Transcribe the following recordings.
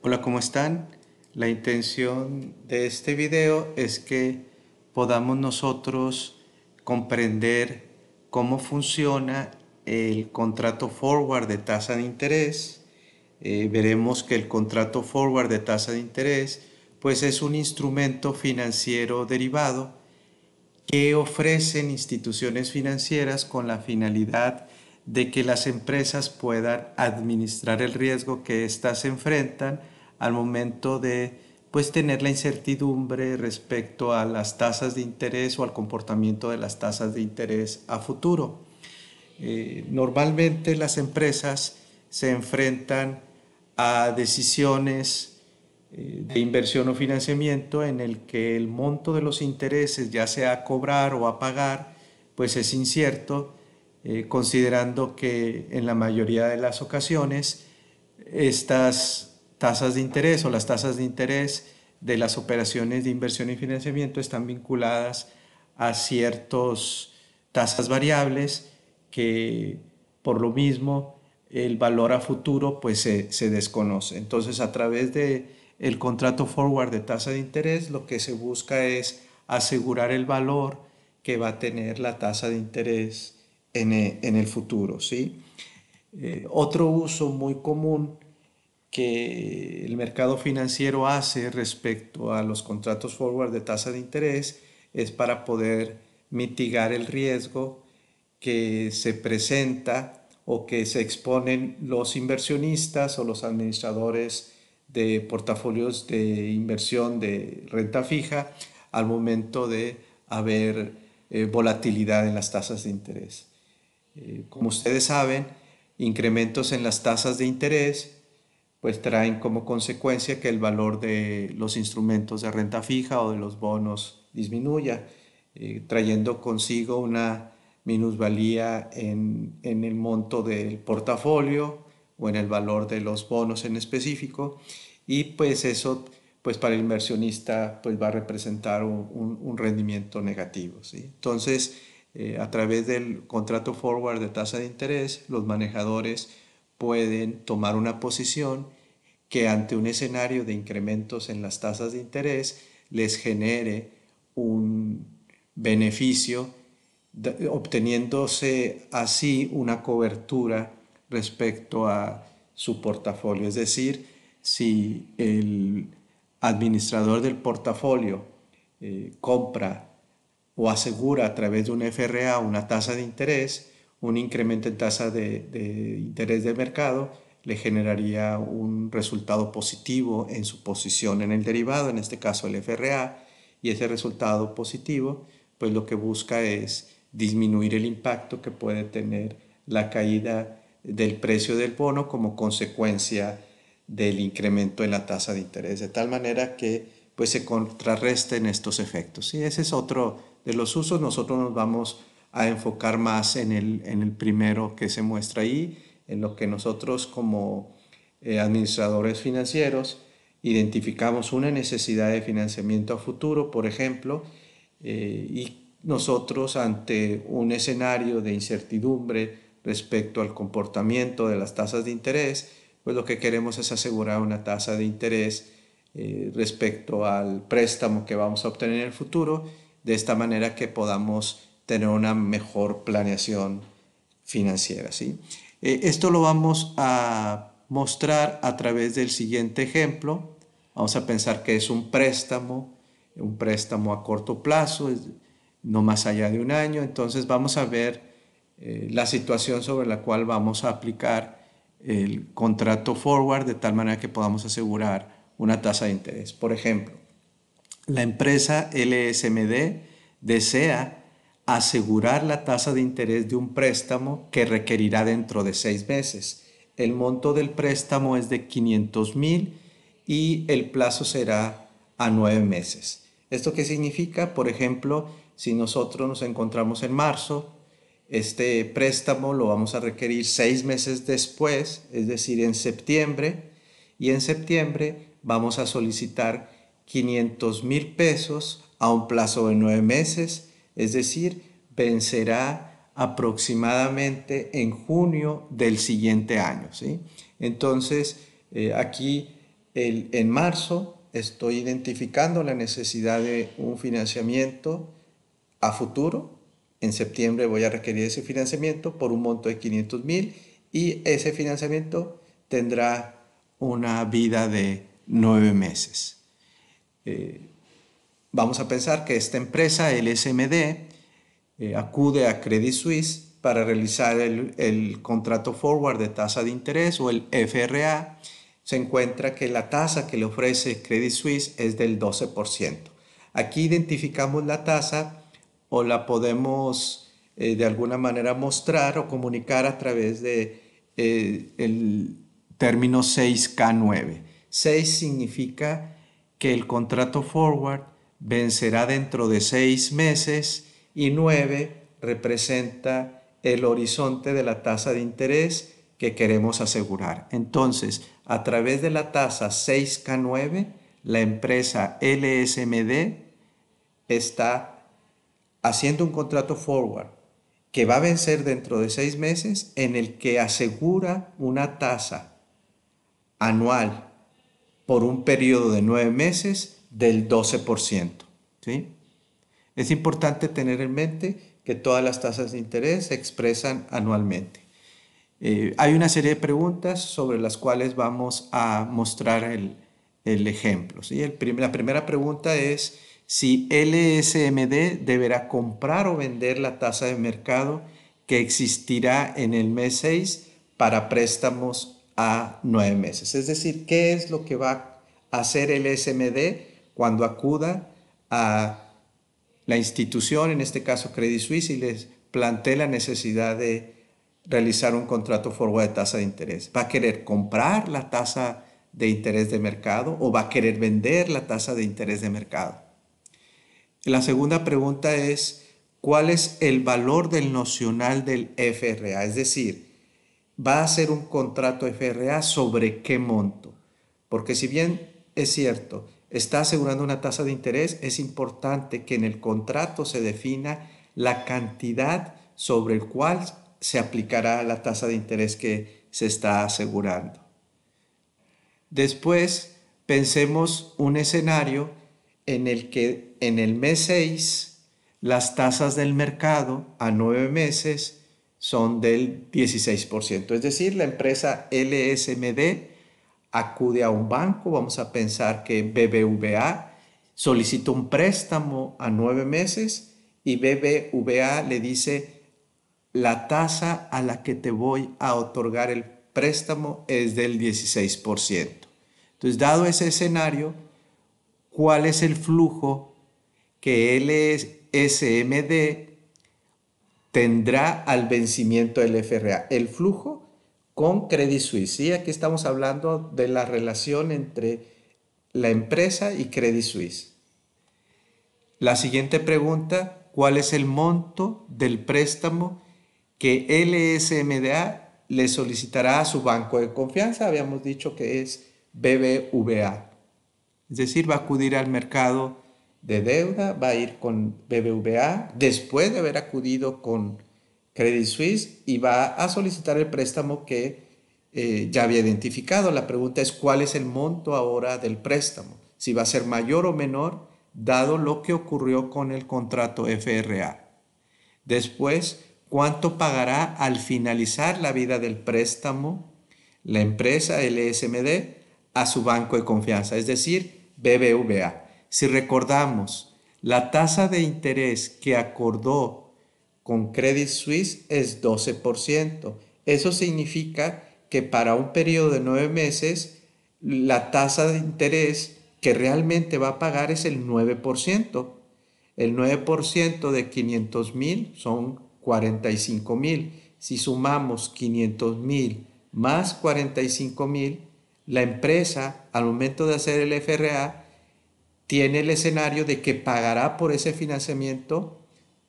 Hola, ¿cómo están? La intención de este video es que podamos nosotros comprender cómo funciona el contrato forward de tasa de interés. Eh, veremos que el contrato forward de tasa de interés pues es un instrumento financiero derivado que ofrecen instituciones financieras con la finalidad de que las empresas puedan administrar el riesgo que éstas enfrentan al momento de pues tener la incertidumbre respecto a las tasas de interés o al comportamiento de las tasas de interés a futuro. Eh, normalmente las empresas se enfrentan a decisiones eh, de inversión o financiamiento en el que el monto de los intereses, ya sea a cobrar o a pagar, pues es incierto eh, considerando que en la mayoría de las ocasiones estas tasas de interés o las tasas de interés de las operaciones de inversión y financiamiento están vinculadas a ciertas tasas variables que por lo mismo el valor a futuro pues se, se desconoce. Entonces a través de el contrato forward de tasa de interés lo que se busca es asegurar el valor que va a tener la tasa de interés eh, en, el futuro. ¿sí? Eh, otro uso muy común que el mercado financiero hace respecto a los contratos forward de tasa de interés es para poder mitigar el riesgo que se presenta o que se exponen los inversionistas o los administradores de portafolios de inversión de renta fija al momento de haber eh, volatilidad en las tasas de interés. Eh, como ustedes saben, incrementos en las tasas de interés pues traen como consecuencia que el valor de los instrumentos de renta fija o de los bonos disminuya, eh, trayendo consigo una minusvalía en, en el monto del portafolio o en el valor de los bonos en específico y pues eso pues para el inversionista pues va a representar un, un rendimiento negativo. ¿sí? Entonces, eh, a través del contrato forward de tasa de interés, los manejadores pueden tomar una posición que ante un escenario de incrementos en las tasas de interés les genere un beneficio obteniéndose así una cobertura respecto a su portafolio. Es decir, si el administrador del portafolio eh, compra o asegura a través de un FRA una tasa de interés, un incremento en tasa de, interés del mercado le generaría un resultado positivo en su posición en el derivado, en este caso el FRA, y ese resultado positivo pues lo que busca es disminuir el impacto que puede tener la caída del precio del bono como consecuencia del incremento en la tasa de interés, de tal manera que pues se contrarresten estos efectos. Y ese es otro de los usos, nosotros nos vamos a enfocar más en el, primero que se muestra ahí, en lo que nosotros como eh, administradores financieros identificamos una necesidad de financiamiento a futuro, por ejemplo, eh, y nosotros ante un escenario de incertidumbre respecto al comportamiento de las tasas de interés, pues lo que queremos es asegurar una tasa de interés eh, respecto al préstamo que vamos a obtener en el futuro de esta manera que podamos tener una mejor planeación financiera. Eh, esto lo vamos a mostrar a través del siguiente ejemplo. Vamos a pensar que es un préstamo, un préstamo a corto plazo, no más allá de un año. Entonces vamos a ver eh, la situación sobre la cual vamos a aplicar el contrato forward de tal manera que podamos asegurar una tasa de interés. Por ejemplo, la empresa LSMD desea asegurar la tasa de interés de un préstamo que requerirá dentro de seis meses. El monto del préstamo es de 500 mil y el plazo será a nueve meses. ¿Esto qué significa? Por ejemplo, si nosotros nos encontramos en marzo, este préstamo lo vamos a requerir seis meses después, es decir, en septiembre, y en septiembre vamos a solicitar 500 mil pesos a un plazo de nueve meses, es decir, vencerá aproximadamente en junio del siguiente año. ¿sí? Entonces, eh, aquí el, en marzo estoy identificando la necesidad de un financiamiento a futuro. En septiembre voy a requerir ese financiamiento por un monto de 500 mil y ese financiamiento tendrá una vida de nueve meses. Eh, vamos a pensar que esta empresa, el SMD, eh, acude a Credit Suisse para realizar el, contrato forward de tasa de interés o el FRA, se encuentra que la tasa que le ofrece Credit Suisse es del 12%. Aquí identificamos la tasa o la podemos eh, de alguna manera mostrar o comunicar a través de el término 6K9. 6 significa que el contrato forward vencerá dentro de seis meses y nueve representa el horizonte de la tasa de interés que queremos asegurar. Entonces, a través de la tasa 6K9, la empresa LSMD está haciendo un contrato forward que va a vencer dentro de seis meses en el que asegura una tasa anual por un periodo de nueve meses del 12%. Es importante tener en mente que todas las tasas de interés se expresan anualmente. Eh, hay una serie de preguntas sobre las cuales vamos a mostrar el, ejemplo. la primera pregunta es si LSMD deberá comprar o vender la tasa de mercado que existirá en el mes 6 para préstamos a nueve meses. Es decir, ¿qué es lo que va a hacer el SMD cuando acuda a la institución, en este caso Credit Suisse, y les plantee la necesidad de realizar un contrato forward de tasa de interés? ¿Va a querer comprar la tasa de interés de mercado o va a querer vender la tasa de interés de mercado? La segunda pregunta es, ¿cuál es el valor del nocional del FRA? Es decir, va a ser un contrato FRA sobre qué monto. Porque si bien es cierto, está asegurando una tasa de interés, es importante que en el contrato se defina la cantidad sobre el cual se aplicará la tasa de interés que se está asegurando. Después, pensemos un escenario en el que en el mes 6 las tasas del mercado a 9 meses son del 16%. Es decir, la empresa LSMD acude a un banco, vamos a pensar que BBVA solicita un préstamo a nueve meses y BBVA le dice, la tasa a la que te voy a otorgar el préstamo es del 16%. Entonces, dado ese escenario, ¿cuál es el flujo que LSMD tendrá al vencimiento del FRA. El flujo con Credit Suisse. Y aquí estamos hablando de la relación entre la empresa y Credit Suisse. La siguiente pregunta, ¿cuál es el monto del préstamo que LSMDA le solicitará a su banco de confianza? Habíamos dicho que es BBVA. Es decir, va a acudir al mercado de deuda, va a ir con BBVA después de haber acudido con Credit Suisse y va a solicitar el préstamo que eh, ya había identificado. La pregunta es cuál es el monto ahora del préstamo, si va a ser mayor o menor, dado lo que ocurrió con el contrato FRA. Después, cuánto pagará al finalizar la vida del préstamo la empresa LSMD a su banco de confianza, es decir, BBVA. Si recordamos, la tasa de interés que acordó con Credit Suisse es 12%. Eso significa que para un periodo de nueve meses, la tasa de interés que realmente va a pagar es el 9%. El 9% de 500.000 son 45.000. Si sumamos 500.000 más 45.000, la empresa al momento de hacer el FRA tiene el escenario de que pagará por ese financiamiento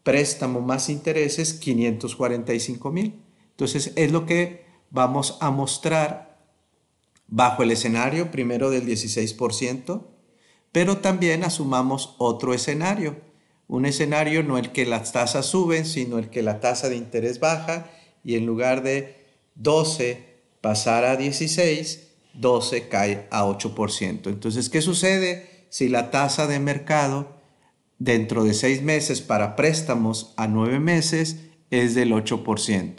préstamo más intereses 545 mil. Entonces es lo que vamos a mostrar bajo el escenario primero del 16%, pero también asumamos otro escenario, un escenario no el que las tasas suben, sino el que la tasa de interés baja y en lugar de 12 pasar a 16, 12 cae a 8%. Entonces, ¿qué sucede? si la tasa de mercado dentro de seis meses para préstamos a nueve meses es del 8%.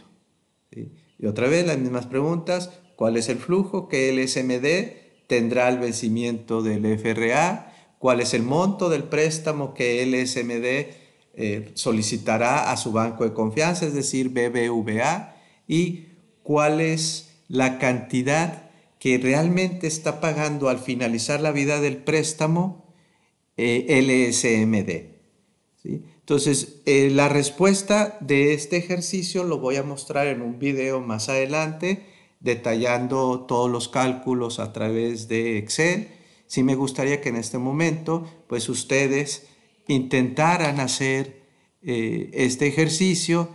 Y otra vez las mismas preguntas, ¿cuál es el flujo que el SMD tendrá al vencimiento del FRA? ¿Cuál es el monto del préstamo que el SMD eh, solicitará a su banco de confianza, es decir, BBVA? ¿Y cuál es la cantidad que realmente está pagando al finalizar la vida del préstamo eh, LSMD. Entonces, eh, la respuesta de este ejercicio lo voy a mostrar en un video más adelante, detallando todos los cálculos a través de Excel. si me gustaría que en este momento, pues ustedes intentaran hacer eh, este ejercicio.